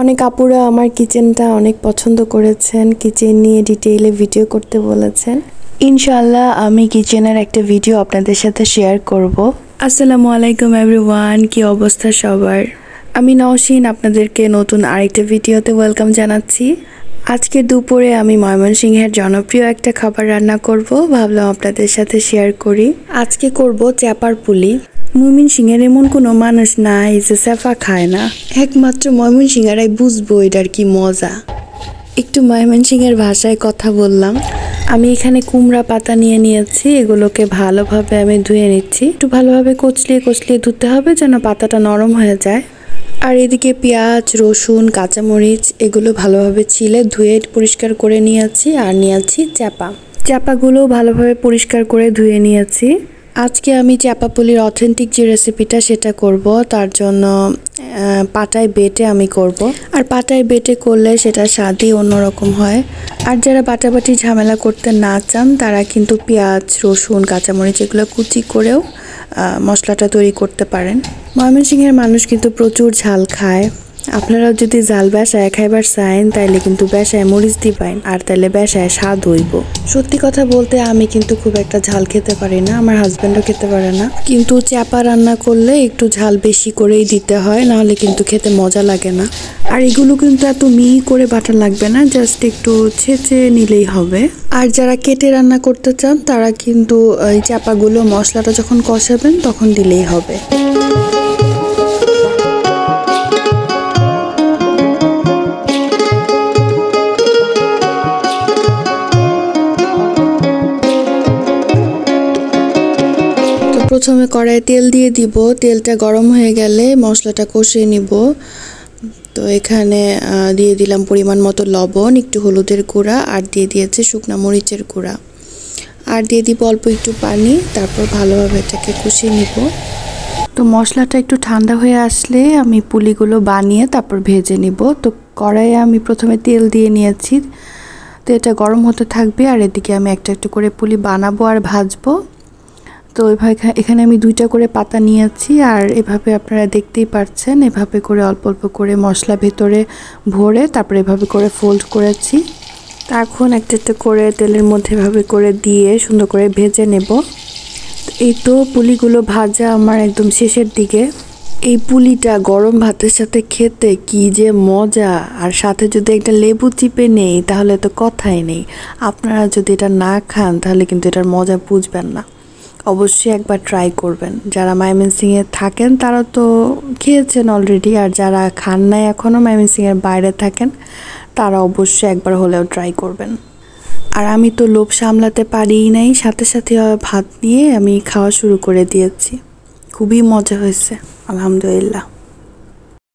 অনেক আপুরা আমার কিচেনটা অনেক পছন্দ করেছেন কিচেন নিয়ে ডিটেইলে ভিডিও করতে বলেছেন ইনশাল্লাহ আমি কিচেনের একটা ভিডিও আপনাদের সাথে শেয়ার করব আসসালামু আলাইকুম এভরিওয়ান কি অবস্থা সবার আমি নওশিন আপনাদেরকে নতুন আরেকটা ভিডিওতে ওয়েলকাম জানাচ্ছি আজকে দুপুরে আমি ময়মনসিংহের জনপ্রিয় একটা খাবার রান্না করব ভাবলাম আপনাদের সাথে শেয়ার করি আজকে করব চ্যাপার পুলি ময়মন সিংহের এমন কোনো মানুষ নাই যে সেফা খায় না একমাত্র ময়মন সিংহারাই বুঝবো এটার কি মজা একটু ময়মন ভাষায় কথা বললাম আমি এখানে কুমড়া পাতা নিয়ে নিয়েছি এগুলোকে ভালোভাবে আমি ধুয়ে নিচ্ছি একটু ভালোভাবে কচলিয়ে কচলিয়ে ধুতে হবে যেন পাতাটা নরম হয়ে যায় আর এদিকে পেঁয়াজ রসুন কাঁচামরিচ এগুলো ভালোভাবে ছিলে ধুয়ে পরিষ্কার করে নিয়েছি আর নিয়েছি চাপা চাপাগুলো ভালোভাবে পরিষ্কার করে ধুয়ে নিয়েছি আজকে আমি চাপা পুলির অথেন্টিক যে রেসিপিটা সেটা করব তার জন্য পাটায় বেটে আমি করব আর পাটায় বেটে করলে সেটা স্বাদই অন্যরকম হয় আর যারা বাটাবাটি ঝামেলা করতে না চান তারা কিন্তু পেঁয়াজ রসুন কাঁচামরিচ এগুলো কুচি করেও মশলাটা তৈরি করতে পারেন ময়মনসিংহের মানুষ কিন্তু প্রচুর ঝাল খায় আপনারাও যদি জাল বেসায় খাইবার চাইন তাইলে কিন্তু বেসায় মরিচ দিবেন আর তাইলে বেসায় স্বাদ হইব সত্যি কথা বলতে আমি কিন্তু খুব একটা ঝাল খেতে পারি না আমার হাজব্যান্ডও খেতে পারে না কিন্তু চাপা রান্না করলে একটু ঝাল বেশি করেই দিতে হয় নাহলে কিন্তু খেতে মজা লাগে না আর এগুলো কিন্তু এত মিহি করে বাটা লাগবে না জাস্ট একটু ছেঁচে নিলেই হবে আর যারা কেটে রান্না করতে চান তারা কিন্তু এই চাপাগুলো মশলাটা যখন কষাবেন তখন দিলেই হবে প্রথমে কড়াই তেল দিয়ে দিব তেলটা গরম হয়ে গেলে মশলাটা কষিয়ে নিব তো এখানে দিয়ে দিলাম পরিমাণ মতো লবণ একটু হলুদের গুঁড়া আর দিয়ে দিয়েছে শুকনো মরিচের গুঁড়া আর দিয়ে দিব অল্প একটু পানি তারপর ভালোভাবে এটাকে কষিয়ে নিব তো মশলাটা একটু ঠান্ডা হয়ে আসলে আমি পুলিগুলো বানিয়ে তারপর ভেজে নিব তো কড়াইয়ে আমি প্রথমে তেল দিয়ে নিয়েছি তো এটা গরম হতে থাকবে আর এদিকে আমি একটা একটা করে পুলি বানাবো আর ভাজবো তো এভাবে এখানে আমি দুইটা করে পাতা নিয়েছি আর এভাবে আপনারা দেখতেই পাচ্ছেন এভাবে করে অল্প অল্প করে মশলা ভেতরে ভরে তারপরে এভাবে করে ফোল্ড করেছি তা এখন একটা একটা করে তেলের মধ্যে এভাবে করে দিয়ে সুন্দর করে ভেজে নেব এই তো পুলিগুলো ভাজা আমার একদম শেষের দিকে এই পুলিটা গরম ভাতের সাথে খেতে কি যে মজা আর সাথে যদি একটা লেবু চিপে নেই তাহলে তো কথাই নেই আপনারা যদি এটা না খান তাহলে কিন্তু এটার মজা বুঝবেন না অবশ্যই একবার ট্রাই করবেন যারা ময়মনসিংহে থাকেন তারা তো খেয়েছেন অলরেডি আর যারা খান নাই এখনও ময়মনসিংহের বাইরে থাকেন তারা অবশ্যই একবার হলেও ট্রাই করবেন আর আমি তো লোভ সামলাতে পারিই নাই সাথে সাথে ভাত নিয়ে আমি খাওয়া শুরু করে দিয়েছি খুবই মজা হয়েছে আলহামদুলিল্লাহ